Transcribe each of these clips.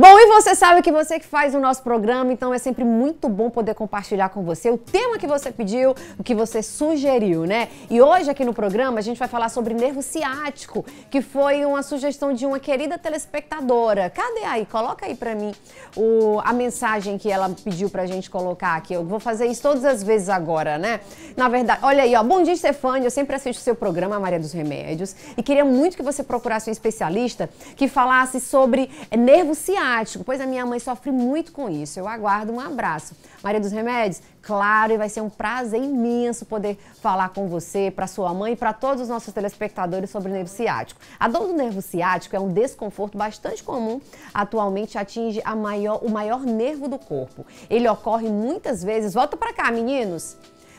Bom, e você sabe que você que faz o nosso programa, então é sempre muito bom poder compartilhar com você o tema que você pediu, o que você sugeriu, né? E hoje aqui no programa a gente vai falar sobre nervo ciático, que foi uma sugestão de uma querida telespectadora. Cadê aí? Coloca aí para mim o, a mensagem que ela pediu pra gente colocar aqui. Eu vou fazer isso todas as vezes agora, né? Na verdade, olha aí, ó. Bom dia, Stefania. Eu sempre assisto o seu programa, Maria dos Remédios, e queria muito que você procurasse um especialista que falasse sobre nervo ciático pois a minha mãe sofre muito com isso. Eu aguardo um abraço. Maria dos Remédios, claro, e vai ser um prazer imenso poder falar com você, para sua mãe e para todos os nossos telespectadores sobre o nervo ciático. A dor do nervo ciático é um desconforto bastante comum, atualmente atinge maior, o maior nervo do corpo. Ele ocorre muitas vezes, volta para cá, meninos,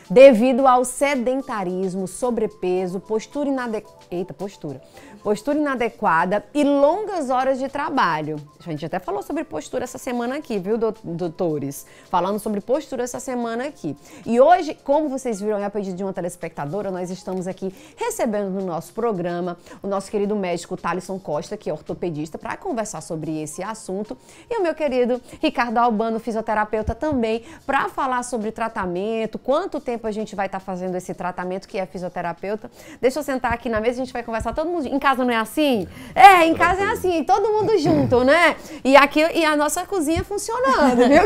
devido ao sedentarismo, sobrepeso, postura inadequada, eita, postura, postura inadequada e longas horas de trabalho. A gente até falou sobre postura essa semana aqui, viu, doutores? Falando sobre postura essa semana aqui. E hoje, como vocês viram, é a pedido de uma telespectadora, nós estamos aqui recebendo no nosso programa o nosso querido médico Thaleson Costa, que é ortopedista, para conversar sobre esse assunto, e o meu querido Ricardo Albano, fisioterapeuta também, para falar sobre tratamento, quanto tempo a gente vai estar tá fazendo esse tratamento, que é fisioterapeuta. Deixa eu sentar aqui na mesa, a gente vai conversar todo mundo em casa não é assim? É, em casa é assim, todo mundo junto, né? E aqui e a nossa cozinha funcionando, viu?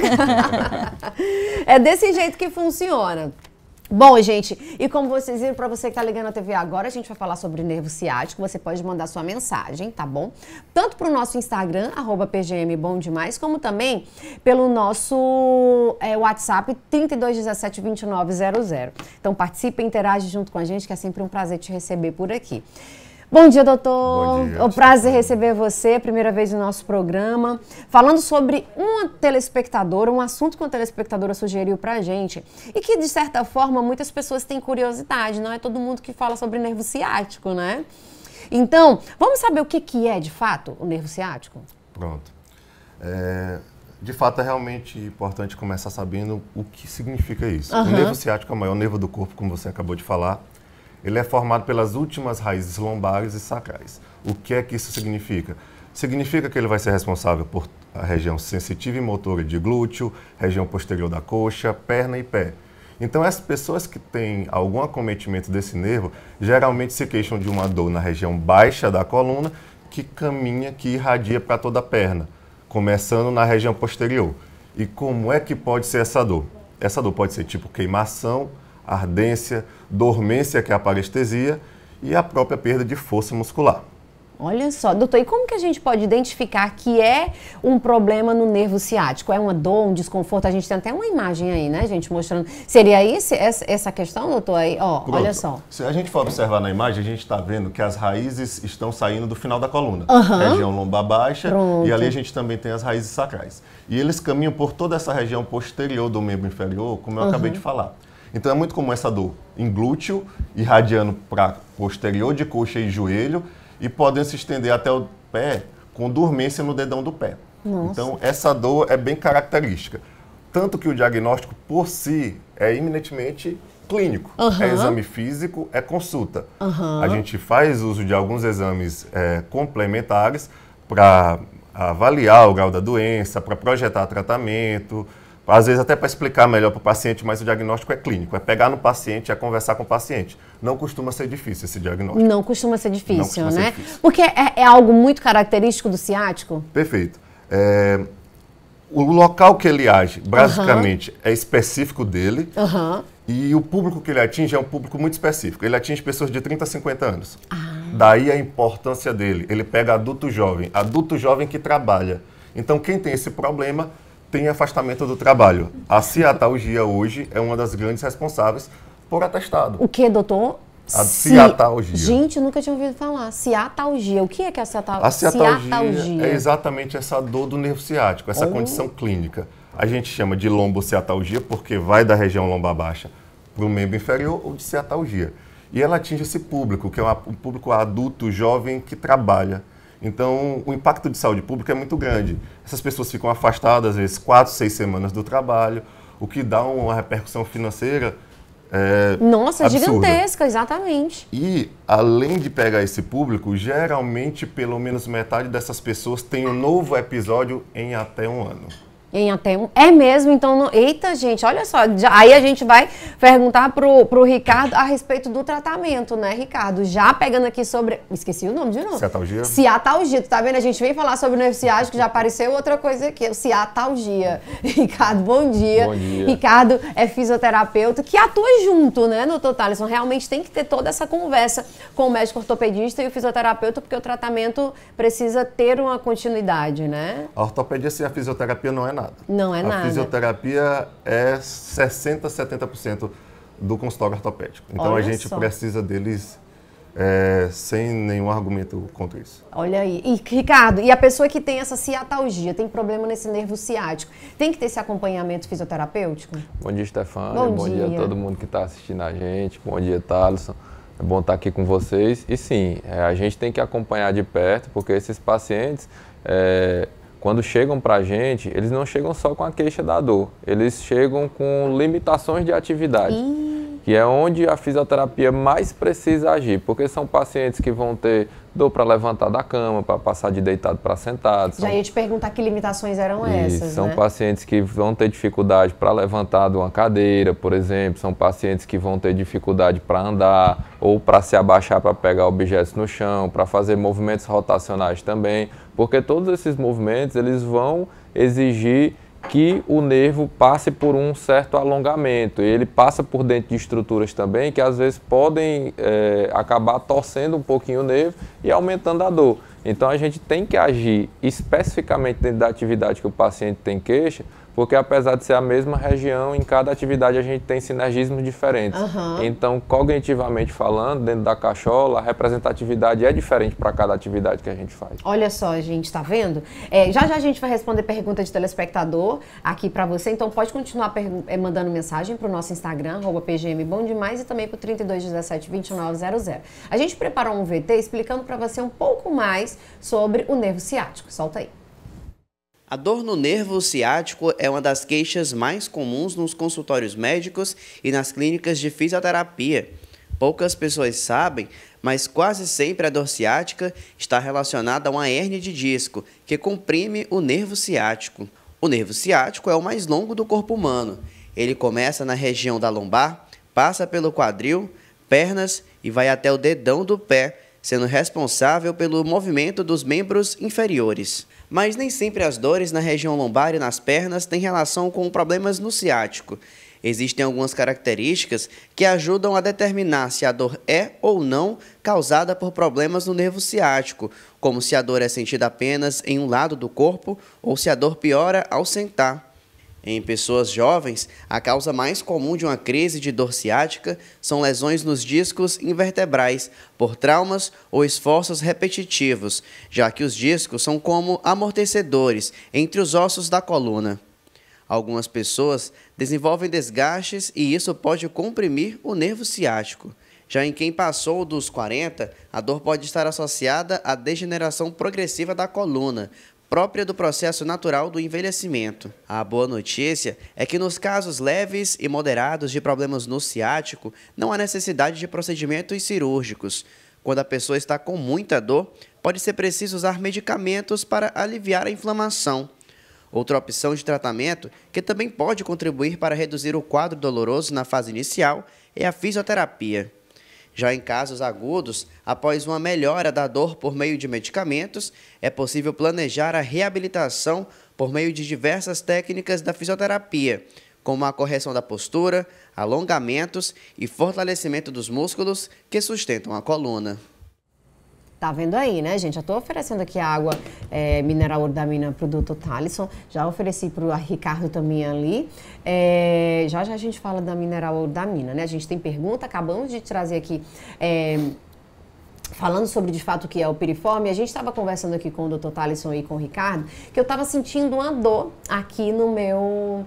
é desse jeito que funciona. Bom, gente, e como vocês viram, para você que está ligando a TV agora, a gente vai falar sobre nervo ciático. Você pode mandar sua mensagem, tá bom? Tanto para o nosso Instagram, arroba demais, como também pelo nosso é, WhatsApp, 32172900. Então participe, interage junto com a gente, que é sempre um prazer te receber por aqui. Bom dia, doutor. Bom dia, é um prazer receber você, primeira vez no nosso programa, falando sobre uma telespectadora, um assunto que uma telespectadora sugeriu pra gente e que, de certa forma, muitas pessoas têm curiosidade, não é todo mundo que fala sobre nervo ciático, né? Então, vamos saber o que, que é de fato o nervo ciático? Pronto. É, de fato, é realmente importante começar sabendo o que significa isso. Uhum. O nervo ciático é o maior nervo do corpo, como você acabou de falar ele é formado pelas últimas raízes lombares e sacrais. O que é que isso significa? Significa que ele vai ser responsável por a região sensitiva e motora de glúteo, região posterior da coxa, perna e pé. Então, as pessoas que têm algum acometimento desse nervo geralmente se queixam de uma dor na região baixa da coluna que caminha, que irradia para toda a perna, começando na região posterior. E como é que pode ser essa dor? Essa dor pode ser tipo queimação, ardência, dormência, que é a parestesia, e a própria perda de força muscular. Olha só, doutor, e como que a gente pode identificar que é um problema no nervo ciático? É uma dor, um desconforto? A gente tem até uma imagem aí, né, gente, mostrando. Seria isso essa questão, doutor? Aí, ó, Pronto. olha só. Se a gente for observar na imagem, a gente está vendo que as raízes estão saindo do final da coluna. Uhum. Região lombar baixa. Pronto. E ali a gente também tem as raízes sacrais. E eles caminham por toda essa região posterior do membro inferior, como eu uhum. acabei de falar. Então é muito comum essa dor em glúteo, irradiando para posterior de coxa e joelho, e podem se estender até o pé com dormência no dedão do pé. Nossa. Então essa dor é bem característica. Tanto que o diagnóstico por si é eminentemente clínico. Uhum. É exame físico, é consulta. Uhum. A gente faz uso de alguns exames é, complementares para avaliar o grau da doença, para projetar tratamento, às vezes, até para explicar melhor para o paciente, mas o diagnóstico é clínico, é pegar no paciente, é conversar com o paciente. Não costuma ser difícil esse diagnóstico. Não costuma ser difícil, costuma né? Ser difícil. Porque é, é, algo muito característico do ciático? Perfeito. É, o local que ele age, basicamente, é específico dele. E o público que ele atinge é um público muito específico. Ele atinge pessoas de 30 a 50 anos. Ah. Daí a importância dele. Ele pega adulto jovem, adulto jovem que trabalha. Então, quem tem esse problema tem afastamento do trabalho. A ciatalgia hoje é uma das grandes responsáveis por atestado. O que, doutor? A Ci... ciatalgia. Gente, nunca tinha ouvido falar. Ciatalgia. O que é que é a ciatalgia? A ciatalgia, ciatalgia. é exatamente essa dor do nervo ciático, essa oh. condição clínica. A gente chama de lombociatalgia porque vai da região lombar baixa para o membro inferior ou de ciatalgia. E ela atinge esse público, que é um público adulto, jovem, que trabalha. Então, o impacto de saúde pública é muito grande. Essas pessoas ficam afastadas, às vezes, quatro, seis semanas do trabalho, o que dá uma repercussão financeira. É, Nossa, é absurda. gigantesca, exatamente. E, além de pegar esse público, geralmente pelo menos metade dessas pessoas tem um novo episódio em até um ano em até um. É mesmo? Então, não... eita, gente, olha só. Já... Aí a gente vai perguntar pro, pro Ricardo a respeito do tratamento, né, Ricardo? Já pegando aqui sobre. Esqueci o nome de novo. Ciatalgia? Ciatalgia. Tu tá vendo? A gente vem falar sobre nervosiagem, que já apareceu outra coisa aqui. O ciatalgia. Ricardo, bom dia. Bom dia. Ricardo é fisioterapeuta que atua junto, né, doutor então Realmente tem que ter toda essa conversa com o médico ortopedista e o fisioterapeuta, porque o tratamento precisa ter uma continuidade, né? A ortopedia sem a fisioterapia não é nada nada. Não é a nada. A fisioterapia é 60, 70% do consultório ortopédico. Então Olha a gente só. precisa deles é, sem nenhum argumento contra isso. Olha aí. E, Ricardo, e a pessoa que tem essa ciatalgia, tem problema nesse nervo ciático, tem que ter esse acompanhamento fisioterapêutico? Bom dia, Stefano. Bom, bom dia. a todo mundo que está assistindo a gente. Bom dia, Thaleson. É bom estar tá aqui com vocês. E sim, é, a gente tem que acompanhar de perto, porque esses pacientes. É, quando chegam para a gente, eles não chegam só com a queixa da dor, eles chegam com limitações de atividade, Ih. que é onde a fisioterapia mais precisa agir, porque são pacientes que vão ter dor para levantar da cama, para passar de deitado para sentado. São... Já ia te perguntar que limitações eram e essas. São né? pacientes que vão ter dificuldade para levantar de uma cadeira, por exemplo, são pacientes que vão ter dificuldade para andar ou para se abaixar para pegar objetos no chão, para fazer movimentos rotacionais também porque todos esses movimentos eles vão exigir que o nervo passe por um certo alongamento. E ele passa por dentro de estruturas também que às vezes podem é, acabar torcendo um pouquinho o nervo e aumentando a dor. Então a gente tem que agir especificamente dentro da atividade que o paciente tem queixa porque apesar de ser a mesma região, em cada atividade a gente tem sinergismos diferentes. Uhum. Então, cognitivamente falando, dentro da cachola, a representatividade é diferente para cada atividade que a gente faz. Olha só, gente, tá vendo? É, já já a gente vai responder pergunta de telespectador aqui para você, então pode continuar eh, mandando mensagem para o nosso Instagram, demais e também para o 32172900. A gente preparou um VT explicando para você um pouco mais sobre o nervo ciático. Solta aí. A dor no nervo ciático é uma das queixas mais comuns nos consultórios médicos e nas clínicas de fisioterapia. Poucas pessoas sabem, mas quase sempre a dor ciática está relacionada a uma hernia de disco, que comprime o nervo ciático. O nervo ciático é o mais longo do corpo humano. Ele começa na região da lombar, passa pelo quadril, pernas e vai até o dedão do pé, sendo responsável pelo movimento dos membros inferiores mas nem sempre as dores na região lombar e nas pernas têm relação com problemas no ciático. Existem algumas características que ajudam a determinar se a dor é ou não causada por problemas no nervo ciático, como se a dor é sentida apenas em um lado do corpo ou se a dor piora ao sentar. Em pessoas jovens, a causa mais comum de uma crise de dor ciática são lesões nos discos invertebrais por traumas ou esforços repetitivos, já que os discos são como amortecedores entre os ossos da coluna. Algumas pessoas desenvolvem desgastes e isso pode comprimir o nervo ciático. Já em quem passou dos 40, a dor pode estar associada à degeneração progressiva da coluna, própria do processo natural do envelhecimento. A boa notícia é que nos casos leves e moderados de problemas no ciático, não há necessidade de procedimentos cirúrgicos. Quando a pessoa está com muita dor, pode ser preciso usar medicamentos para aliviar a inflamação. Outra opção de tratamento, que também pode contribuir para reduzir o quadro doloroso na fase inicial, é a fisioterapia. Já em casos agudos, após uma melhora da dor por meio de medicamentos, é possível planejar a reabilitação por meio de diversas técnicas da fisioterapia, como a correção da postura, alongamentos e fortalecimento dos músculos que sustentam a coluna. Tá vendo aí, né, gente? Já tô oferecendo aqui água é, mineral Urdamina pro Dr. Thalisson. Já ofereci pro Ricardo também ali. É, já já a gente fala da mineral Urdamina, né? A gente tem pergunta, acabamos de trazer aqui... É, falando sobre de fato o que é o piriforme, a gente estava conversando aqui com o Dr. Talisson e com o Ricardo, que eu estava sentindo uma dor aqui no meu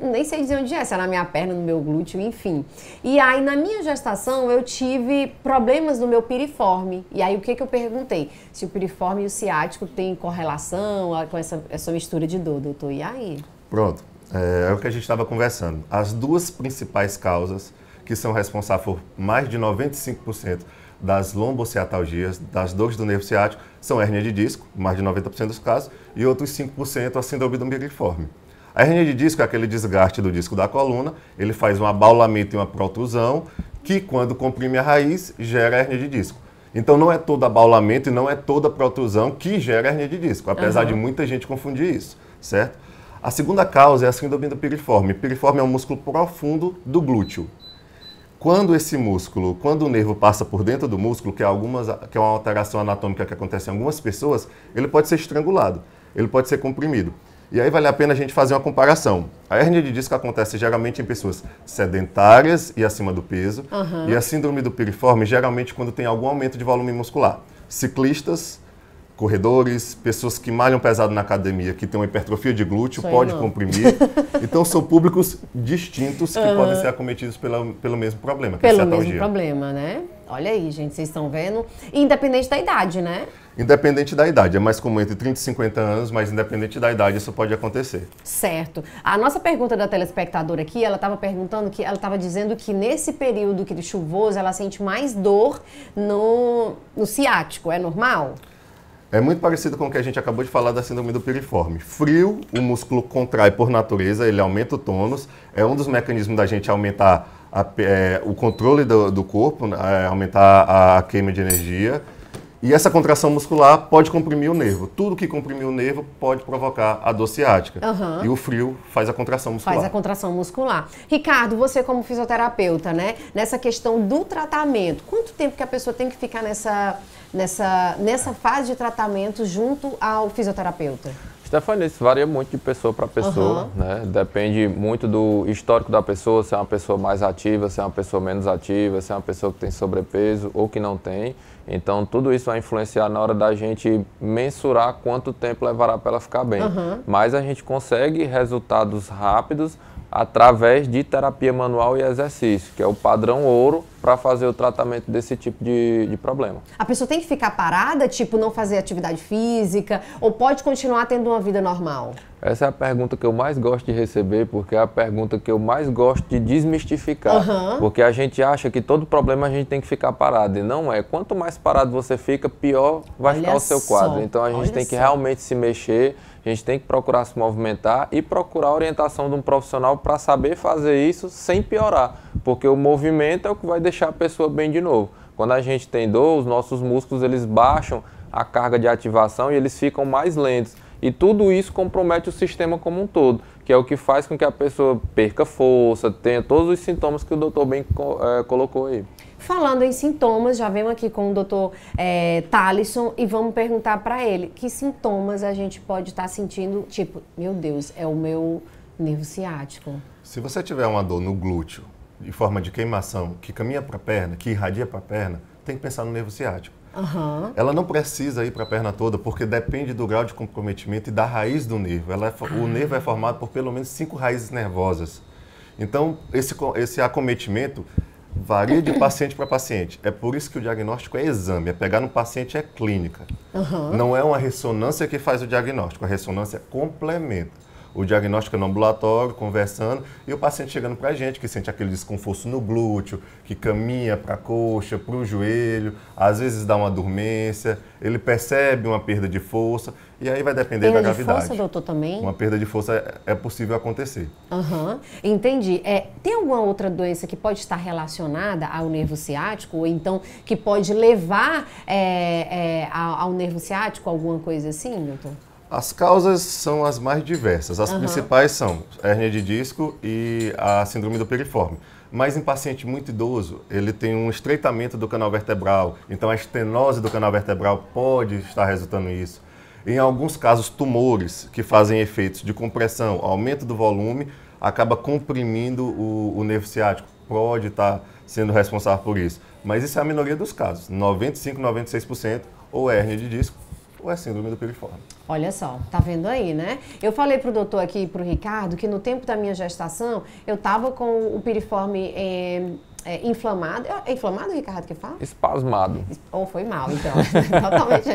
nem sei dizer onde é, se era é na minha perna, no meu glúteo, enfim. E aí, na minha gestação, eu tive problemas no meu piriforme. E aí, o que, que eu perguntei? Se o piriforme e o ciático têm correlação com essa, essa mistura de dor, doutor. E aí? Pronto. É, é o que a gente estava conversando. As duas principais causas que são responsáveis por mais de 95% das lombociatalgias, das dores do nervo ciático, são hérnia de disco, mais de 90% dos casos, e outros 5% a síndrome do piriforme. A hernia de disco é aquele desgaste do disco da coluna, ele faz um abaulamento e uma protrusão, que quando comprime a raiz, gera hernia de disco. Então não é todo abaulamento e não é toda protrusão que gera hernia de disco, apesar uhum. de muita gente confundir isso, certo? A segunda causa é a síndrome do piriforme. Piriforme é um músculo profundo do glúteo. Quando esse músculo, quando o nervo passa por dentro do músculo, que é, algumas, que é uma alteração anatômica que acontece em algumas pessoas, ele pode ser estrangulado, ele pode ser comprimido. E aí vale a pena a gente fazer uma comparação. A hérnia de disco acontece geralmente em pessoas sedentárias e acima do peso, uhum. e a síndrome do piriforme geralmente quando tem algum aumento de volume muscular. Ciclistas, corredores, pessoas que malham pesado na academia, que tem uma hipertrofia de glúteo, Só pode comprimir. Então são públicos distintos que uhum. podem ser acometidos pela, pelo mesmo problema. É pelo mesmo problema, né? Olha aí, gente, vocês estão vendo. Independente da idade, né? independente da idade. É mais comum entre 30 e 50 anos, mas independente da idade isso pode acontecer. Certo. A nossa pergunta da telespectadora aqui, ela estava perguntando que ela estava dizendo que nesse período que de chuvoso ela sente mais dor no, no ciático. É normal? É muito parecido com o que a gente acabou de falar da síndrome do piriforme. Frio, o músculo contrai por natureza, ele aumenta o tônus. É um dos mecanismos da gente aumentar a, é, o controle do, do corpo, né, é, aumentar a, a queima de energia. E essa contração muscular pode comprimir o nervo. Tudo que comprimir o nervo pode provocar a dor ciática. Uhum. E o frio faz a contração muscular. Faz a contração muscular. Ricardo, você como fisioterapeuta, né? Nessa questão do tratamento, quanto tempo que a pessoa tem que ficar nessa, nessa, nessa fase de tratamento junto ao fisioterapeuta? Stefania, isso varia muito de pessoa para pessoa, uhum. né? Depende muito do histórico da pessoa, se é uma pessoa mais ativa, se é uma pessoa menos ativa, se é uma pessoa que tem sobrepeso ou que não tem. Então, tudo isso vai influenciar na hora da gente mensurar quanto tempo levará para ela ficar bem. Uhum. Mas a gente consegue resultados rápidos através de terapia manual e exercício, que é o padrão ouro para fazer o tratamento desse tipo de, de, problema. A pessoa tem que ficar parada, tipo não fazer atividade física, ou pode continuar tendo uma vida normal? Essa é a pergunta que eu mais gosto de receber, porque é a pergunta que eu mais gosto de desmistificar. Uhum. Porque a gente acha que todo problema a gente tem que ficar parado, e não é. Quanto mais parado você fica, pior vai Olha ficar o seu só. quadro. Então a gente Olha tem que realmente se mexer, a gente tem que procurar se movimentar e procurar a orientação de um profissional para saber fazer isso sem piorar, porque o movimento é o que vai deixar a pessoa bem de novo. Quando a gente tem dor, os nossos músculos eles baixam a carga de ativação e eles ficam mais lentos. E tudo isso compromete o sistema como um todo que é o que faz com que a pessoa perca força, tenha todos os sintomas que o doutor bem é, eh, colocou aí. Falando em sintomas, já vem aqui com o doutor é, Talisson e vamos perguntar para ele que sintomas a gente pode estar tá sentindo, tipo, meu Deus, é o meu nervo ciático. Se você tiver uma dor no glúteo, de forma de queimação, que caminha para a perna, que irradia para a perna, tem que pensar no nervo ciático. Uhum. Ela não precisa ir para a perna toda, porque depende do grau de comprometimento e da raiz do nervo. Ela é, ah. O nervo é formado por pelo menos cinco raízes nervosas. Então, esse, esse acometimento varia de paciente para paciente. É por isso que o diagnóstico é exame. É pegar no paciente é clínica. Uhum. Não é uma ressonância que faz o diagnóstico, a ressonância é complementa o diagnóstico no ambulatório, conversando, e o paciente chegando para a gente, que sente aquele desconforto no glúteo, que caminha para a coxa, para o joelho, às vezes dá uma dormência, ele percebe uma perda de força, e aí vai depender perda da gravidade. Perda de força, doutor, também? Uma perda de força é, é possível acontecer. Aham, uhum. entendi. É, tem alguma outra doença que pode estar relacionada ao nervo ciático, ou então que pode levar é, é ao, ao nervo ciático, alguma coisa assim, doutor? As causas são as mais diversas. As uhum. principais são hérnia de disco e a síndrome do piriforme. Mas em paciente muito idoso, ele tem um estreitamento do canal vertebral, então a estenose do canal vertebral pode estar resultando nisso. Em alguns casos, tumores que fazem efeitos de compressão, aumento do volume, acaba comprimindo o, o nervo ciático, pode estar sendo responsável por isso. Mas isso é a minoria dos casos, 95, 96% ou hernia hérnia de disco ou é síndrome do piriforme. Olha só, tá vendo aí, né? Eu falei pro doutor aqui, pro Ricardo, que no tempo da minha gestação eu tava com o piriforme. Eh, é, inflamado. É, é inflamado, Ricardo, que fala? Espasmado. Ou oh, foi mal, então. Totalmente.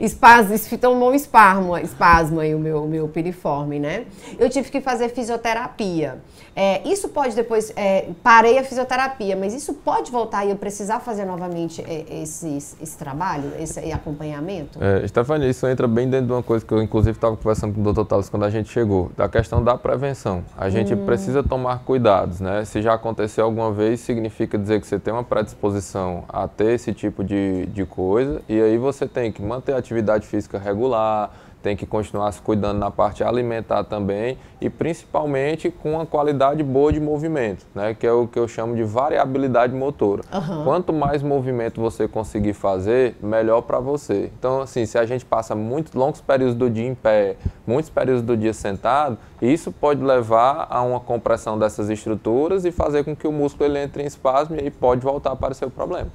Espaz, tomou um espasmo, espasmo aí o meu, meu piriforme, né? Eu tive que fazer fisioterapia. É, isso pode depois. É, parei a fisioterapia, mas isso pode voltar e eu precisar fazer novamente é, esse, esse trabalho, esse acompanhamento? É, Stefania, isso entra bem dentro de uma coisa que eu, inclusive, estava conversando com o doutor Talos quando a gente chegou, da questão da prevenção. A gente hum. precisa tomar cuidados, né? Se já aconteceu alguma vez isso significa dizer que você tem uma predisposição a ter esse tipo de, de coisa, e aí você tem que manter a atividade física regular, tem que continuar se cuidando na parte alimentar também e principalmente com uma qualidade boa de movimento, né? que é o que eu chamo de variabilidade motora. Uhum. Quanto mais movimento você conseguir fazer, melhor para você. Então, assim, se a gente passa muitos longos períodos do dia em pé, muitos períodos do dia sentado, isso pode levar a uma compressão dessas estruturas e fazer com que o músculo ele entre em espasmo e aí pode voltar para o problema.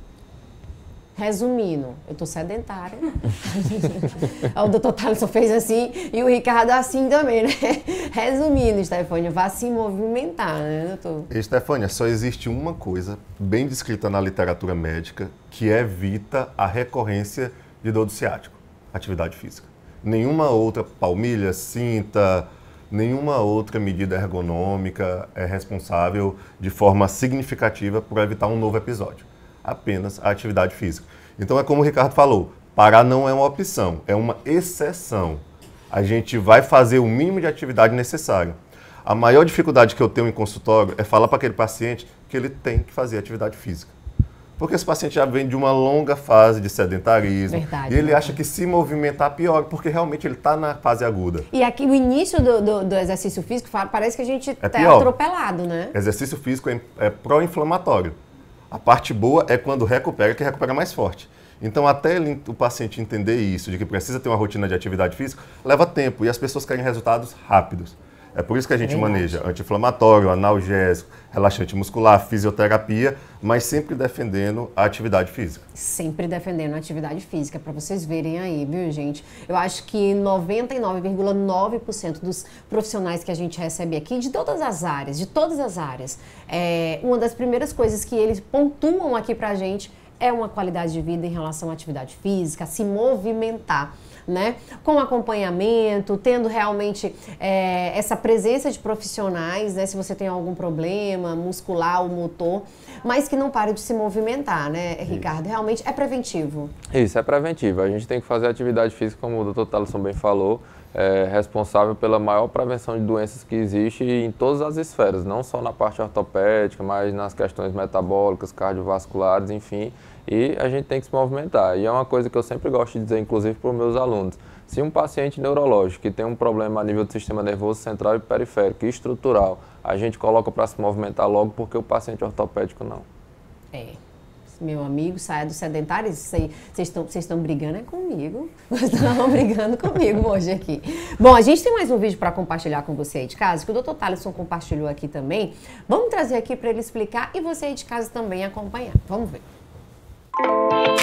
Resumindo, eu tô sedentária. o doutor Thaleson fez assim e o Ricardo assim também, né? Resumindo, Estefânia, vá se movimentar, né, doutor? Estefânia, só existe uma coisa bem descrita na literatura médica que evita a recorrência de dor do ciático, atividade física. Nenhuma outra palmilha, cinta, nenhuma outra medida ergonômica é responsável de forma significativa por evitar um novo episódio apenas a atividade física. Então é como o Ricardo falou, parar não é uma opção, é uma exceção. A gente vai fazer o mínimo de atividade necessária. A maior dificuldade que eu tenho em consultório é falar para aquele paciente que ele tem que fazer atividade física. Porque esse paciente já vem de uma longa fase de sedentarismo. Verdade, e ele acha que se movimentar pior, porque realmente ele está na fase aguda. E aqui o início do, do, do exercício físico parece que a gente está é tá atropelado, né? Exercício físico é, é pró-inflamatório. A parte boa é quando recupera, que recupera mais forte. Então, até ele, o paciente entender isso, de que precisa ter uma rotina de atividade física, leva tempo e as pessoas querem resultados rápidos. É por isso que a gente é maneja anti-inflamatório, analgésico, relaxante muscular, fisioterapia, mas sempre defendendo a atividade física. Sempre defendendo a atividade física, para vocês verem aí, viu, gente? Eu acho que 99,9% dos profissionais que a gente recebe aqui, de todas as áreas, de todas as áreas, é, uma das primeiras coisas que eles pontuam aqui para a gente é uma qualidade de vida em relação à atividade física, se movimentar né? Com acompanhamento, tendo realmente é, essa presença de profissionais, né? Se você tem algum problema muscular ou motor, mas que não pare de se movimentar, né, Ricardo? Isso. Realmente é preventivo. Isso, é preventivo. A gente tem que fazer atividade física, como o doutor Talisson bem falou, é responsável pela maior prevenção de doenças que existe em todas as esferas, não só na parte ortopédica, mas nas questões metabólicas, cardiovasculares, enfim e a gente tem que se movimentar. E é uma coisa que eu sempre gosto de dizer, inclusive para os meus alunos. Se um paciente neurológico que tem um problema a nível do sistema nervoso central e periférico e estrutural, a gente coloca para se movimentar logo porque o paciente ortopédico não. É. Meu amigo, saia do sedentário, vocês estão brigando é comigo. Vocês estão brigando comigo hoje aqui. Bom, a gente tem mais um vídeo para compartilhar com você aí de casa, que o Dr. Thaleson compartilhou aqui também. Vamos trazer aqui para ele explicar e você aí de casa também acompanhar. Vamos ver. Thank you.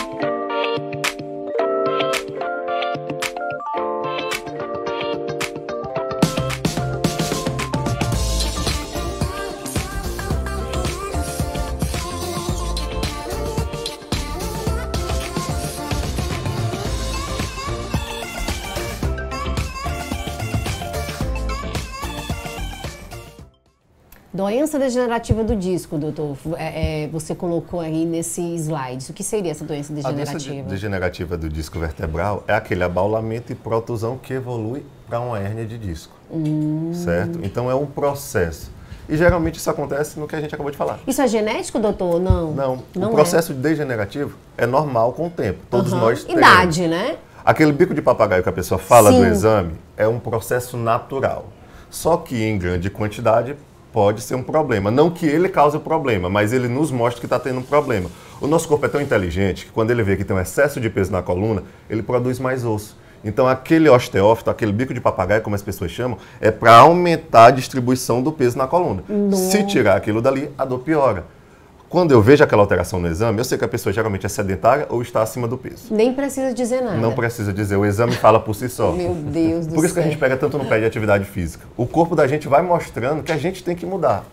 Doença degenerativa do disco, doutor, é, é, você colocou aí nesse slide. O que seria essa doença degenerativa? A doença de, degenerativa do disco vertebral é aquele abaulamento e protusão que evolui para uma hérnia de disco, hum. certo? Então é um processo. E geralmente isso acontece no que a gente acabou de falar. Isso é genético, doutor? Não. Não. não o é. processo é. degenerativo é normal com o tempo. Todos uhum. nós temos. Idade, né? Aquele bico de papagaio que a pessoa fala Sim. do exame é um processo natural. Só que em grande quantidade pode ser um problema. Não que ele cause o problema, mas ele nos mostra que está tendo um problema. O nosso corpo é tão inteligente que quando ele vê que tem um excesso de peso na coluna, ele produz mais osso. Então, aquele osteófito, aquele bico de papagaio, como as pessoas chamam, é para aumentar a distribuição do peso na coluna. Não. Se tirar aquilo dali, a dor piora. Quando eu vejo aquela alteração no exame, eu sei que a pessoa geralmente é sedentária ou está acima do peso. Nem precisa dizer nada. Não precisa dizer, o exame fala por si só. Meu Deus do céu. Por isso céu. que a gente pega tanto no pé de atividade física. O corpo da gente vai mostrando que a gente tem que mudar.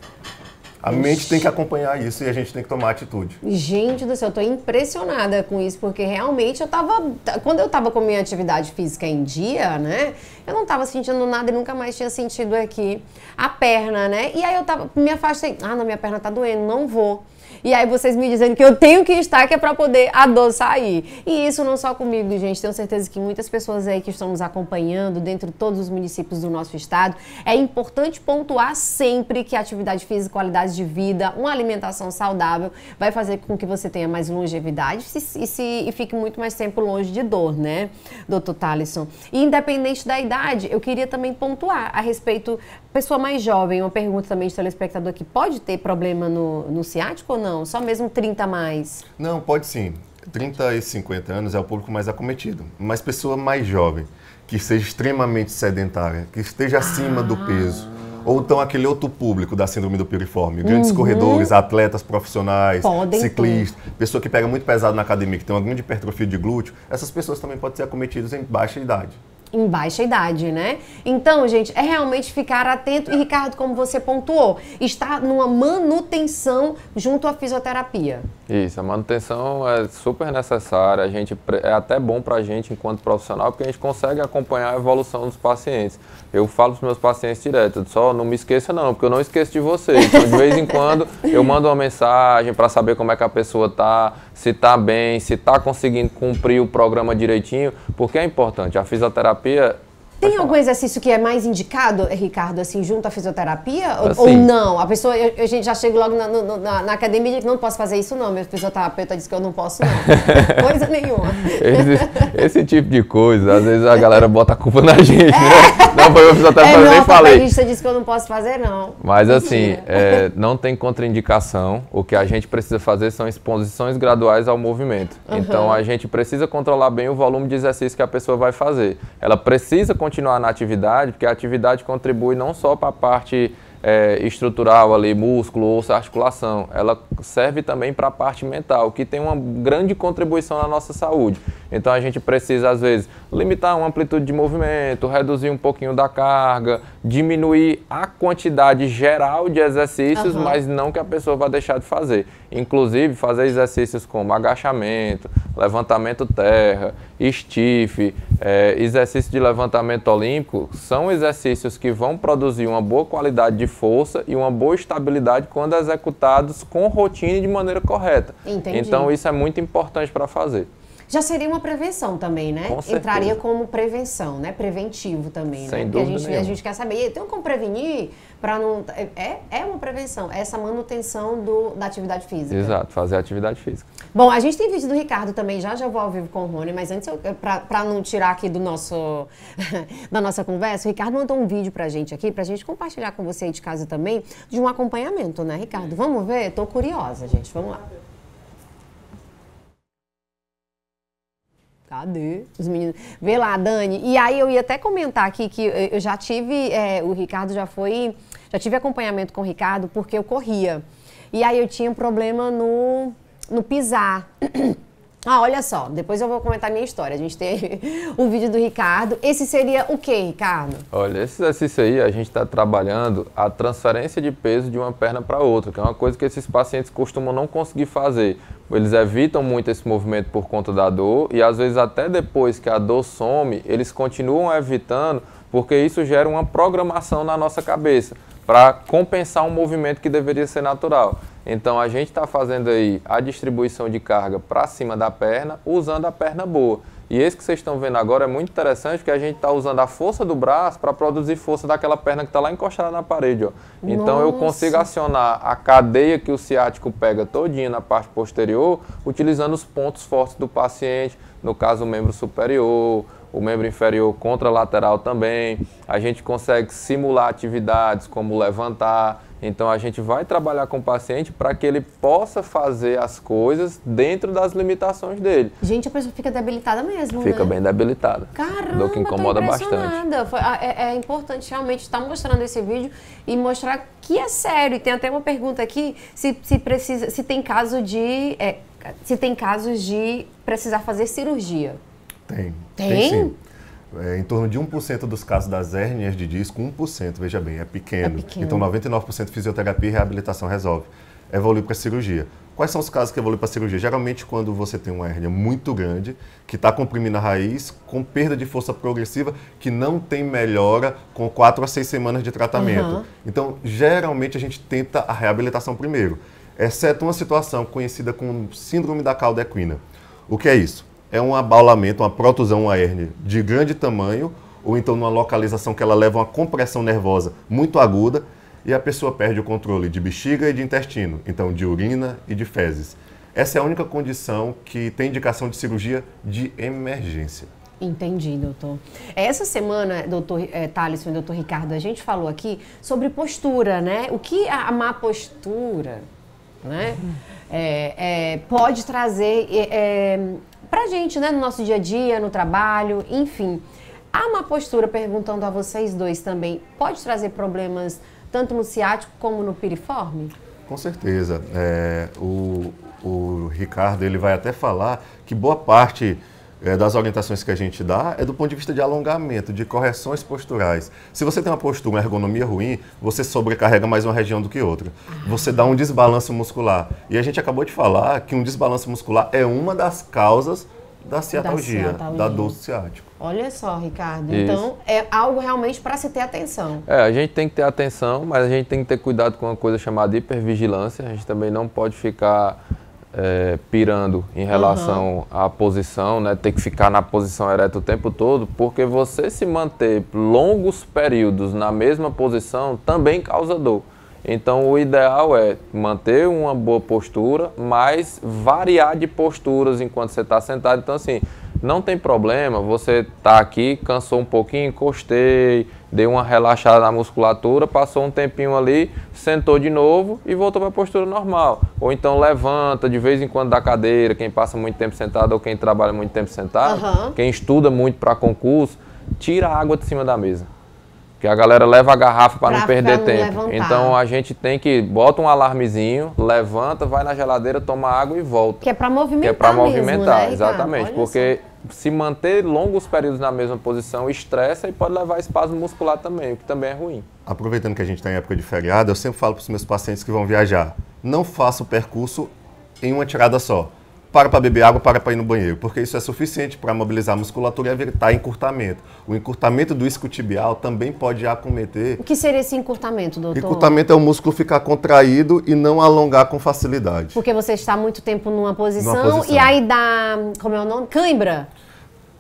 A Ixi. mente tem que acompanhar isso e a gente tem que tomar atitude. Gente do céu, eu tô impressionada com isso, porque realmente eu tava. Quando eu tava com minha atividade física em dia, né? Eu não tava sentindo nada e nunca mais tinha sentido aqui a perna, né? E aí eu tava. Me afastei. Ah, não, minha perna tá doendo, não vou. E aí vocês me dizendo que eu tenho que estar que é para poder a dor sair. E isso não só comigo, gente. Tenho certeza que muitas pessoas aí que estão nos acompanhando, dentro de todos os municípios do nosso estado, é importante pontuar sempre que atividade física, qualidade de vida, uma alimentação saudável vai fazer com que você tenha mais longevidade e, se, se, e fique muito mais tempo longe de dor, né, doutor Talisson? E independente da idade, eu queria também pontuar a respeito Pessoa mais jovem, uma pergunta também de telespectador que pode ter problema no, no ciático ou não? Só mesmo 30 a mais? Não, pode sim. 30 e 50 anos é o público mais acometido. Mas pessoa mais jovem, que seja extremamente sedentária, que esteja ah. acima ah. do peso. Ou então aquele outro público da síndrome do piriforme, grandes uhum. corredores, atletas profissionais, Podem ciclistas, ter. pessoa que pega muito pesado na academia, que tem uma grande hipertrofia de glúteo, essas pessoas também podem ser acometidas em baixa idade em baixa idade, né? Então, gente, é realmente ficar atento. E, Ricardo, como você pontuou, está numa manutenção junto à fisioterapia. Isso, a manutenção é super necessária. A gente, é até bom para a gente, enquanto profissional, porque a gente consegue acompanhar a evolução dos pacientes. Eu falo para os meus pacientes direto, só não me esqueça não, porque eu não esqueço de vocês. Então, de vez em quando, eu mando uma mensagem para saber como é que a pessoa está se está bem, se está conseguindo cumprir o programa direitinho, porque é importante. A fisioterapia tem algum exercício que é mais indicado, Ricardo, assim, junto à fisioterapia? Assim, ou ah, não? A pessoa, a gente já chega logo na, na, na academia e diz, não posso fazer isso não, meu fisioterapeuta disse que eu não posso não. coisa nenhuma. Esse, esse, tipo de coisa, às vezes a galera bota a culpa na gente, né? É. Não foi o fisioterapeuta, é, eu nem falei. A disse que eu não posso fazer não. Mas assim, é. é, não tem contraindicação. O que a gente precisa fazer são exposições graduais ao movimento. Uhum. Então a gente precisa controlar bem o volume de exercício que a pessoa vai fazer. Ela precisa continuar continuar na atividade, porque a atividade contribui não só para a parte é, estrutural ali, músculo, osso, articulação, ela serve também para a parte mental, que tem uma grande contribuição na nossa saúde. Então a gente precisa, às vezes, limitar uma amplitude de movimento, reduzir um pouquinho da carga, diminuir a quantidade geral de exercícios, uhum. mas não que a pessoa vá deixar de fazer. Inclusive, fazer exercícios como agachamento, levantamento terra, stiff, é, exercício de levantamento olímpico, são exercícios que vão produzir uma boa qualidade de força e uma boa estabilidade quando executados com rotina e de maneira correta. Entendi. Então, isso é muito importante para fazer. Já seria uma prevenção também, né? Com Entraria como prevenção, né? Preventivo também, né? Sem né? Porque dúvida a gente, a gente quer saber, tem como prevenir para não. É, é, é uma prevenção, é essa manutenção do, da atividade física. Exato, fazer atividade física. Bom, a gente tem vídeo do Ricardo também, já já vou ao vivo com o Rony, mas antes, para não tirar aqui do nosso da nossa conversa, o Ricardo mandou um vídeo a gente aqui, a gente compartilhar com você aí de casa também, de um acompanhamento, né, Ricardo? É. Vamos ver? Tô curiosa, gente. Vamos lá. Cadê os meninos? Vê lá, Dani. E aí eu ia até comentar aqui que eu já tive, é, o Ricardo já foi, já tive acompanhamento com o Ricardo porque eu corria. E aí eu tinha um problema no, no pisar. Ah, olha só, depois eu vou comentar a minha história. A gente tem um vídeo do Ricardo. Esse seria o que, Ricardo? Olha, esse exercício aí a gente está trabalhando a transferência de peso de uma perna para outra, que é uma coisa que esses pacientes costumam não conseguir fazer. Eles evitam muito esse movimento por conta da dor e às vezes até depois que a dor some, eles continuam evitando porque isso gera uma programação na nossa cabeça para compensar um movimento que deveria ser natural. Então a gente está fazendo aí a distribuição de carga para cima da perna usando a perna boa. E esse que vocês estão vendo agora é muito interessante porque a gente está usando a força do braço para produzir força daquela perna que está lá encostada na parede. Ó. Então eu consigo acionar a cadeia que o ciático pega todinha na parte posterior utilizando os pontos fortes do paciente, no caso o membro superior, o membro inferior contralateral também. A gente consegue simular atividades como levantar. Então a gente vai trabalhar com o paciente para que ele possa fazer as coisas dentro das limitações dele. Gente, a pessoa fica debilitada mesmo, Fica né? bem debilitada. Caramba, do que tá incomoda bastante. Foi, ah, é, é importante realmente estar mostrando esse vídeo e mostrar que é sério. E tem até uma pergunta aqui se, se precisa, se tem caso de, é, se tem casos de precisar fazer cirurgia. Tem. Tem? Tem sim. É, em torno de 1% dos casos das hérnias de disco, 1%, veja bem, é pequeno. É pequeno. Então, 99% fisioterapia e reabilitação resolve. Evolui para cirurgia. Quais são os casos que evoluem para cirurgia? Geralmente, quando você tem uma hérnia muito grande, que está comprimindo a raiz, com perda de força progressiva, que não tem melhora com 4 a 6 semanas de tratamento. Uhum. Então, geralmente, a gente tenta a reabilitação primeiro, exceto uma situação conhecida como síndrome da cauda equina. O que é isso? é um abalamento, uma protusão, uma hérnia de grande tamanho, ou então numa localização que ela leva uma compressão nervosa muito aguda e a pessoa perde o controle de bexiga e de intestino, então de urina e de fezes. Essa é a única condição que tem indicação de cirurgia de emergência. Entendi, doutor. Essa semana, doutor é, eh, Thaleson e doutor Ricardo, a gente falou aqui sobre postura, né? O que a, a má postura né? É, é, pode trazer pra gente, né, no nosso dia a dia, no trabalho, enfim. há uma postura, perguntando a vocês dois também, pode trazer problemas tanto no ciático como no piriforme? Com certeza. É, o, o Ricardo ele vai até falar que boa parte é, das orientações que a gente dá é do ponto de vista de alongamento, de correções posturais. Se você tem uma postura, uma ergonomia ruim, você sobrecarrega mais uma região do que outra. Você dá um desbalanço muscular. E a gente acabou de falar que um desbalanço muscular é uma das causas da ciatalgia, da, da dor ciático. Olha só, Ricardo. Isso. Então, é algo realmente para se ter atenção. É, a gente tem que ter atenção, mas a gente tem que ter cuidado com uma coisa chamada hipervigilância. A gente também não pode ficar é, pirando em relação uhum. à posição, né? Ter que ficar na posição ereta o tempo todo, porque você se manter longos períodos na mesma posição também causa dor. Então o ideal é manter uma boa postura, mas variar de posturas enquanto você está sentado. Então assim, não tem problema, você tá aqui, cansou um pouquinho, encostei, dei uma relaxada na musculatura, passou um tempinho ali, sentou de novo e voltou para a postura normal. Ou então levanta de vez em quando da cadeira, quem passa muito tempo sentado ou quem trabalha muito tempo sentado, uhum. quem estuda muito para concurso, tira a água de cima da mesa. Que a galera leva a garrafa para não perder não tempo. Levantar. Então a gente tem que bota um alarmezinho, levanta, vai na geladeira, toma água e volta. Que é para movimentar. Que é para movimentar, mesmo, né, exatamente, porque se manter longos períodos na mesma posição estressa e pode levar espasmo muscular também, o que também é ruim. Aproveitando que a gente está em época de feriado, eu sempre falo para os meus pacientes que vão viajar: não faça o percurso em uma tirada só para para beber água, para para ir no banheiro, porque isso é suficiente para mobilizar a musculatura e evitar encurtamento. O encurtamento do isquiotibial também pode acometer... O que seria esse encurtamento, doutor? Encurtamento é o músculo ficar contraído e não alongar com facilidade. Porque você está muito tempo numa posição, numa posição. e aí dá, como é o nome? Cãibra.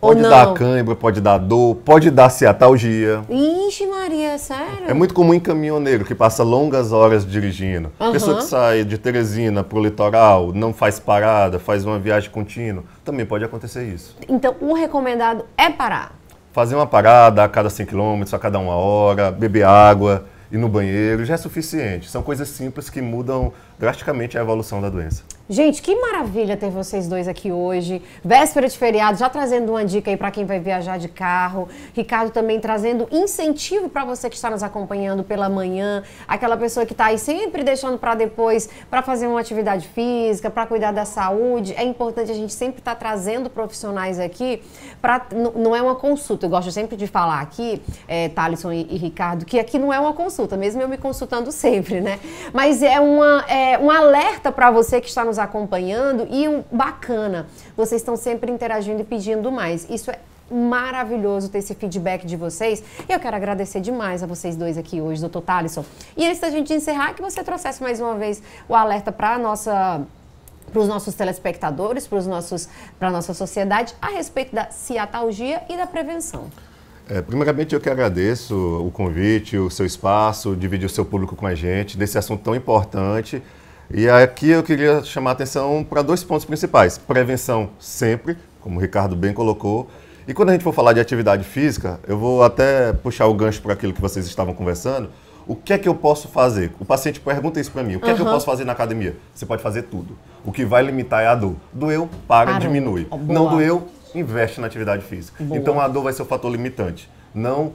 Pode dar cãibra, pode dar dor, pode dar ciatalgia. Ixi, Maria, sério? É muito comum em caminhoneiro que passa longas horas dirigindo. Uhum. Pessoa que sai de Teresina para o litoral, não faz parada, faz uma viagem contínua, também pode acontecer isso. Então, o recomendado é parar? Fazer uma parada a cada 100 km, a cada uma hora, beber água, ir no banheiro, já é suficiente. São coisas simples que mudam drasticamente a evolução da doença. Gente, que maravilha ter vocês dois aqui hoje. Véspera de feriado, já trazendo uma dica aí para quem vai viajar de carro. Ricardo também trazendo incentivo para você que está nos acompanhando pela manhã, aquela pessoa que está aí sempre deixando para depois para fazer uma atividade física, para cuidar da saúde. É importante a gente sempre estar tá trazendo profissionais aqui para não é uma consulta. Eu gosto sempre de falar aqui, é, e, e, Ricardo, que aqui não é uma consulta, mesmo eu me consultando sempre, né? Mas é uma é um alerta para você que está nos acompanhando e um bacana, vocês estão sempre interagindo e pedindo mais. Isso é maravilhoso ter esse feedback de vocês. Eu quero agradecer demais a vocês dois aqui hoje, doutor Talisson. E antes da gente encerrar, que você trouxesse mais uma vez o alerta para a nossa para os nossos telespectadores, para os nossos, para a nossa sociedade, a respeito da ciatalgia e da prevenção. É, primeiramente, eu que agradeço o convite, o seu espaço, dividir o seu público com a gente desse assunto tão importante e aqui eu queria chamar a atenção para dois pontos principais. Prevenção sempre, como o Ricardo bem colocou. E quando a gente for falar de atividade física, eu vou até puxar o gancho para aquilo que vocês estavam conversando. O que é que eu posso fazer? O paciente pergunta isso para mim. O que uhum. é que eu posso fazer na academia? Você pode fazer tudo. O que vai limitar é a dor. Doeu, para, Parou. diminui. Boa. Não doeu, investe na atividade física. Boa. Então a dor vai ser o fator limitante. Não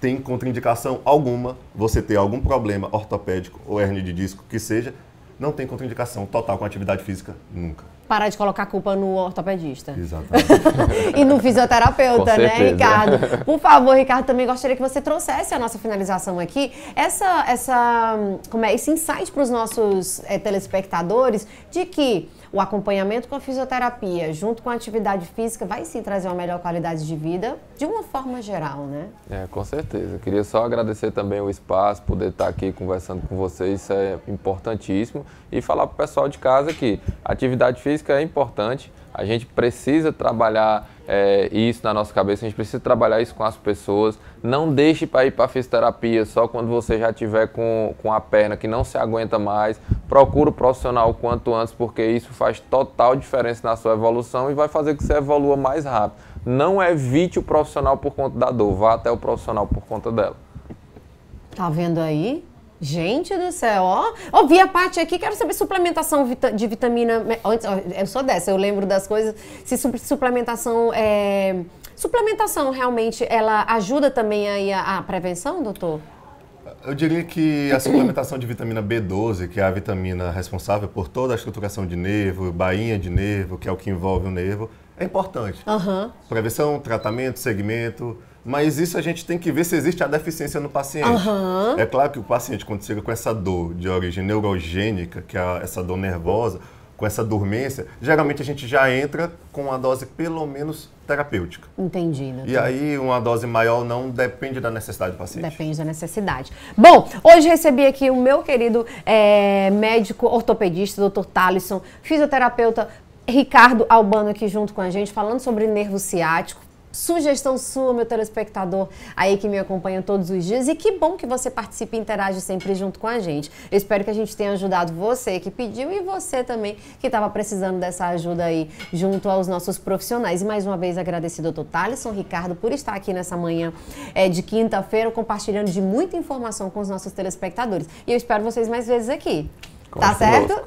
tem contraindicação alguma você ter algum problema ortopédico ou hernia de disco que seja não tem contraindicação total com atividade física, nunca. Parar de colocar a culpa no ortopedista. Exatamente. e no fisioterapeuta, né, Ricardo? Por favor, Ricardo, também gostaria que você trouxesse a nossa finalização aqui. Essa, essa, hum, como é, esse insight para os nossos é, telespectadores de que o acompanhamento com a fisioterapia, junto com a atividade física, vai sim trazer uma melhor qualidade de vida, de uma forma geral, né? É, com certeza. queria só agradecer também o espaço, poder estar aqui conversando com vocês, isso é importantíssimo. E falar para o pessoal de casa que atividade física é importante, a gente precisa trabalhar é, isso na nossa cabeça, a gente precisa trabalhar isso com as pessoas. Não deixe para ir para fisioterapia só quando você já tiver com, com a perna que não se aguenta mais. Procure o profissional quanto antes, porque isso faz total diferença na sua evolução e vai fazer que você evolua mais rápido. Não evite o profissional por conta da dor, vá até o profissional por conta dela. Tá vendo aí? Gente do céu, ó. Ouvi a parte aqui, quero saber suplementação de vitamina. Antes, eu sou dessa, eu lembro das coisas. Se suplementação é. Suplementação realmente ela ajuda também aí a, a prevenção, doutor? Eu diria que a suplementação de vitamina B12, que é a vitamina responsável por toda a estruturação de nervo, bainha de nervo, que é o que envolve o nervo, é importante. Uhum. Prevenção, tratamento, segmento. Mas isso a gente tem que ver se existe a deficiência no paciente. Uhum. É claro que o paciente, quando chega com essa dor de origem neurogênica, que é essa dor nervosa, com essa dormência, geralmente a gente já entra com uma dose pelo menos terapêutica. Entendi. Doutor. E aí uma dose maior não depende da necessidade do paciente. Depende da necessidade. Bom, hoje recebi aqui o meu querido é, médico ortopedista, doutor Talisson, fisioterapeuta Ricardo Albano aqui junto com a gente, falando sobre nervo ciático, sugestão sua, meu telespectador, aí que me acompanha todos os dias. E que bom que você participa e interage sempre junto com a gente. Eu espero que a gente tenha ajudado você que pediu e você também que estava precisando dessa ajuda aí junto aos nossos profissionais. E mais uma vez agradecido ao Dr. Thaleson Ricardo por estar aqui nessa manhã é, de quinta-feira compartilhando de muita informação com os nossos telespectadores. E eu espero vocês mais vezes aqui. tá certo?